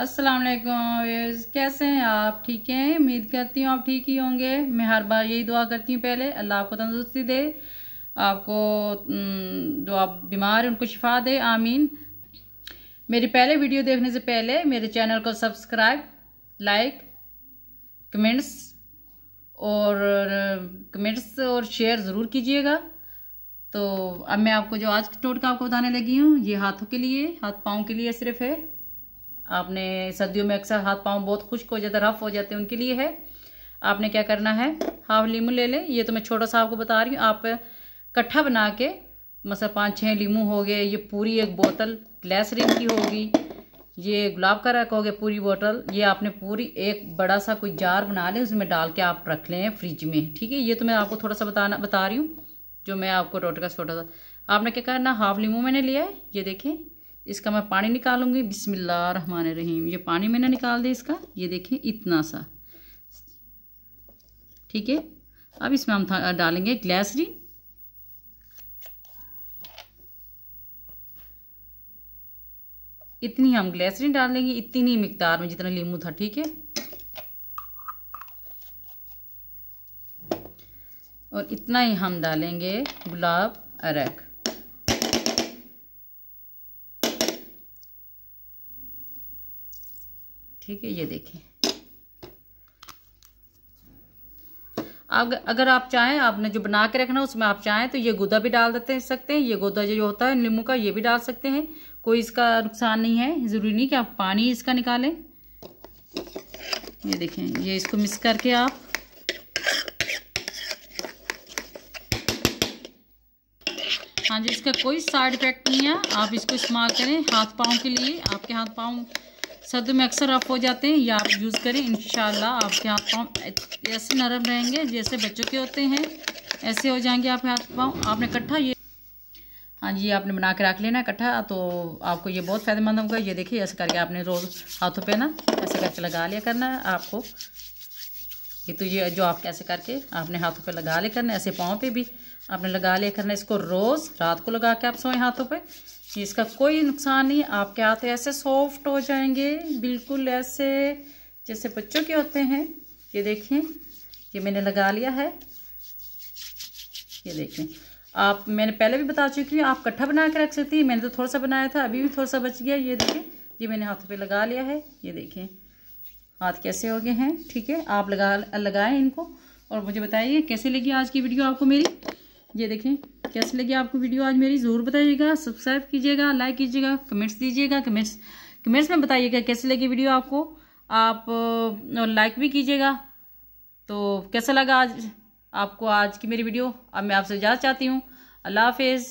अस्सलाम वालेकुम कैसे हैं आप ठीक हैं उम्मीद करती हूँ आप ठीक ही होंगे मैं हर बार यही दुआ करती हूँ पहले अल्लाह आपको तंदुरुस्ती दे आपको जो आप बीमार हैं उनको शिफा दे आमीन मेरी पहले वीडियो देखने से पहले मेरे चैनल को सब्सक्राइब लाइक कमेंट्स और कमेंट्स और शेयर ज़रूर कीजिएगा तो अब मैं आपको जो आज की टोटका आपको बताने लगी हूँ ये हाथों के लिए हाथ पाँव के लिए सिर्फ है आपने सर्दियों में अक्सर हाथ पाँव बहुत खुश्क हो जाता है रफ हो जाते हैं उनके लिए है आपने क्या करना है हाफ लीमू ले लें ये तो मैं छोटा सा आपको बता रही हूँ आप कट्ठा बना के मसल पाँच छः लीमू हो गए ये पूरी एक बोतल रिंग की होगी ये गुलाब का रख हो गया पूरी बोतल ये आपने पूरी एक बड़ा सा कोई जार बना लें उसमें डाल के आप रख लें फ्रिज में ठीक है ये तो मैं आपको थोड़ा सा बताना बता रही हूँ जो मैं आपको टोटका छोटा सा आपने क्या करना हाफ लीमू मैंने लिया है ये देखें इसका मैं पानी निकालूंगी बिस्मिल्लाह रहमान रहीम ये पानी मैंने निकाल दिया इसका ये देखें इतना सा ठीक है अब इसमें हम डालेंगे ग्लैसरी इतनी हम ग्लैसरीन डाल देंगे इतनी मकदार में जितना लीमू था ठीक है और इतना ही हम डालेंगे गुलाब अरख ठीक है ये देखें अब अगर आप चाहें आपने जो बना के रखना उसमें आप चाहें तो ये गोदा भी डाल देते सकते हैं ये गोदा जो होता है नींबू का ये भी डाल सकते हैं कोई इसका नुकसान नहीं है ज़रूरी नहीं कि आप पानी इसका निकालें ये देखें ये इसको मिक्स करके आप हाँ जी इसका कोई साइड इफेक्ट नहीं है आप इसको इस्तेमाल करें हाथ पाँव के लिए आपके हाथ पाँव सर्दी में अक्सर रफ़ हो जाते हैं या आप यूज़ करें इन आपके हाथ पाँव ऐसे नरम रहेंगे जैसे बच्चों के होते हैं ऐसे हो जाएंगे आपके हाथ पाँव आपने इकट्ठा ये हाँ जी आपने बना के रख लेना इकट्ठा तो आपको ये बहुत फ़ायदेमंद होगा ये देखिए ऐसे करके आपने रोज़ हाथों पे ना ऐसे करके लगा लिया करना है आपको ये तो ये जो आप कैसे करके आपने हाथों पे लगा लिया करना ऐसे पाँव पे भी आपने लगा लिया करना इसको रोज़ रात को लगा के आप सोएं हाथों पे चीज़ का कोई नुकसान नहीं आपके हाथ ऐसे सॉफ्ट हो जाएंगे बिल्कुल ऐसे जैसे बच्चों के होते हैं ये देखें ये मैंने लगा लिया है ये देखें आप मैंने पहले भी बता चुकी हूँ आप कट्ठा बना के रख सकती हैं मैंने तो थोड़ा सा बनाया था अभी भी थोड़ा सा बच गया ये देखें ये मैंने हाथों पे लगा लिया है ये देखें हाथ कैसे हो गए हैं ठीक है आप लगा लगाएं इनको और मुझे बताइए कैसे लगी आज की वीडियो आपको मेरी ये देखें कैसी लगी आपको वीडियो आज मेरी ज़रूर बताइएगा सब्सक्राइब कीजिएगा लाइक कीजिएगा कमेंट्स दीजिएगा कमेंट्स कमेंट्स में बताइएगा कैसी लगी वीडियो आपको आप लाइक भी कीजिएगा तो कैसा लगा आज आपको आज की मेरी वीडियो अब मैं आपसे इजाज़त चाहती हूँ अल्लाह हाफिज़